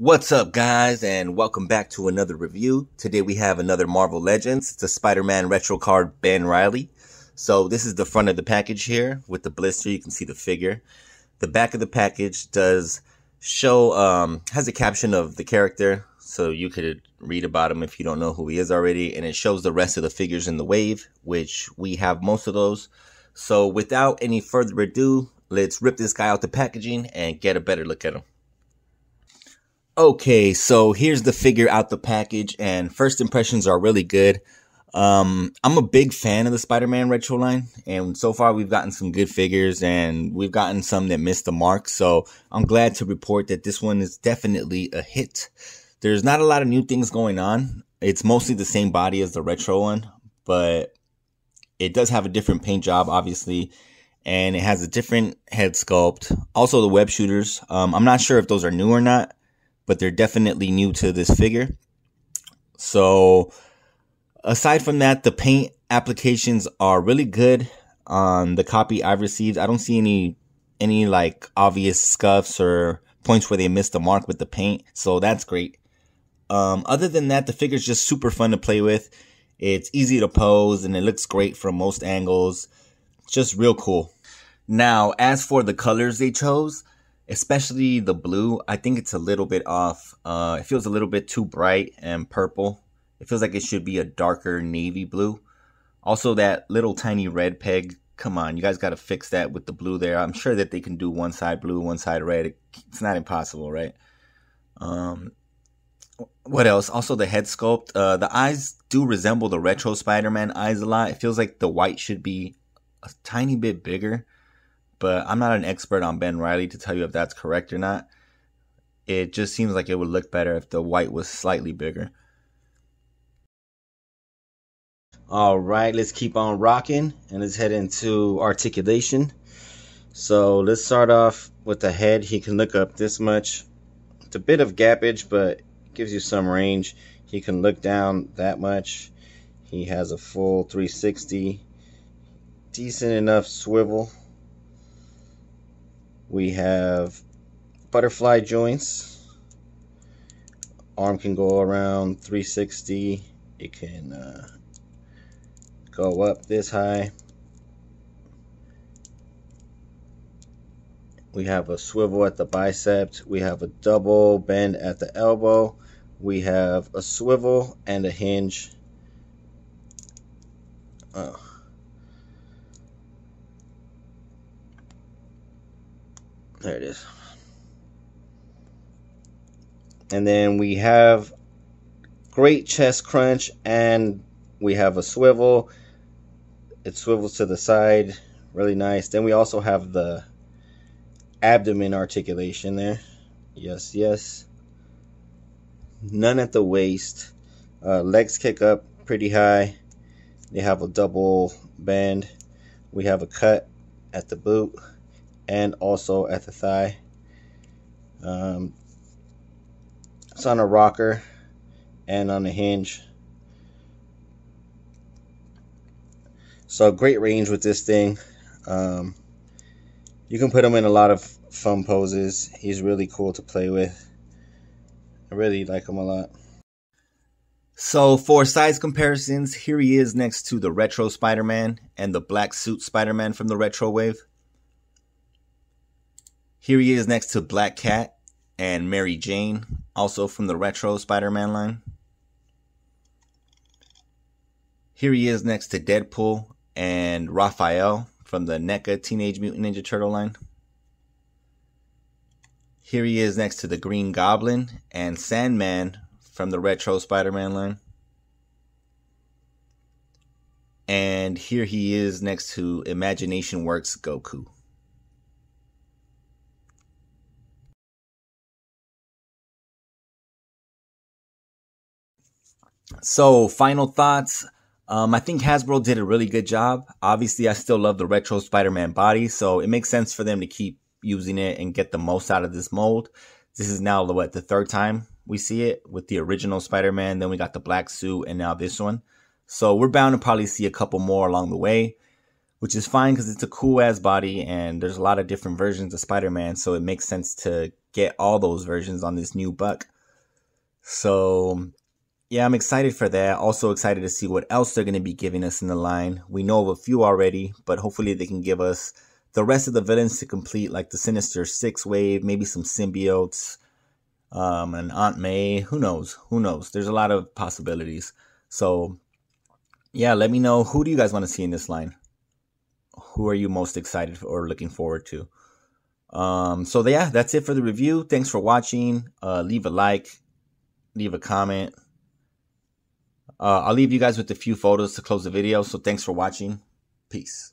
What's up, guys, and welcome back to another review. Today we have another Marvel Legends. It's a Spider-Man retro card, Ben Riley. So this is the front of the package here with the blister. You can see the figure. The back of the package does show um, has a caption of the character, so you could read about him if you don't know who he is already. And it shows the rest of the figures in the wave, which we have most of those. So without any further ado, let's rip this guy out the packaging and get a better look at him. Okay, so here's the figure out the package, and first impressions are really good. Um, I'm a big fan of the Spider-Man retro line, and so far we've gotten some good figures, and we've gotten some that missed the mark. So I'm glad to report that this one is definitely a hit. There's not a lot of new things going on. It's mostly the same body as the retro one, but it does have a different paint job, obviously, and it has a different head sculpt. Also, the web shooters. Um, I'm not sure if those are new or not but they're definitely new to this figure. So, aside from that, the paint applications are really good on the copy I've received. I don't see any any like obvious scuffs or points where they missed the mark with the paint, so that's great. Um, other than that, the figure's just super fun to play with. It's easy to pose and it looks great from most angles. Just real cool. Now, as for the colors they chose, especially the blue. I think it's a little bit off. Uh, it feels a little bit too bright and purple. It feels like it should be a darker navy blue. Also, that little tiny red peg. Come on, you guys got to fix that with the blue there. I'm sure that they can do one side blue, one side red. It's not impossible, right? Um, what else? Also, the head sculpt. Uh, the eyes do resemble the retro Spider Man eyes a lot. It feels like the white should be a tiny bit bigger but I'm not an expert on Ben Riley to tell you if that's correct or not. It just seems like it would look better if the white was slightly bigger. All right, let's keep on rocking and let's head into articulation. So let's start off with the head. He can look up this much. It's a bit of gappage, but gives you some range. He can look down that much. He has a full 360. Decent enough swivel we have butterfly joints. Arm can go around 360. It can uh, go up this high. We have a swivel at the bicep. We have a double bend at the elbow. We have a swivel and a hinge. Oh. There it is. And then we have great chest crunch and we have a swivel. It swivels to the side. Really nice. Then we also have the abdomen articulation there. Yes, yes. None at the waist. Uh, legs kick up pretty high. They have a double band. We have a cut at the boot and also at the thigh. Um, it's on a rocker and on a hinge. So great range with this thing. Um, you can put him in a lot of fun poses. He's really cool to play with. I really like him a lot. So for size comparisons, here he is next to the Retro Spider-Man and the Black Suit Spider-Man from the Retro Wave. Here he is next to Black Cat and Mary Jane, also from the retro Spider Man line. Here he is next to Deadpool and Raphael from the NECA Teenage Mutant Ninja Turtle line. Here he is next to the Green Goblin and Sandman from the retro Spider Man line. And here he is next to Imagination Works Goku. So, final thoughts. Um, I think Hasbro did a really good job. Obviously, I still love the retro Spider-Man body, so it makes sense for them to keep using it and get the most out of this mold. This is now what the third time we see it with the original Spider-Man. Then we got the black suit, and now this one. So we're bound to probably see a couple more along the way, which is fine because it's a cool ass body, and there's a lot of different versions of Spider-Man, so it makes sense to get all those versions on this new buck. So yeah, I'm excited for that. Also excited to see what else they're going to be giving us in the line. We know of a few already, but hopefully they can give us the rest of the villains to complete, like the Sinister Six Wave, maybe some symbiotes, um, and Aunt May. Who knows? Who knows? There's a lot of possibilities. So, yeah, let me know who do you guys want to see in this line? Who are you most excited or looking forward to? Um, so yeah, that's it for the review. Thanks for watching. Uh, leave a like, leave a comment uh, I'll leave you guys with a few photos to close the video. So thanks for watching. Peace.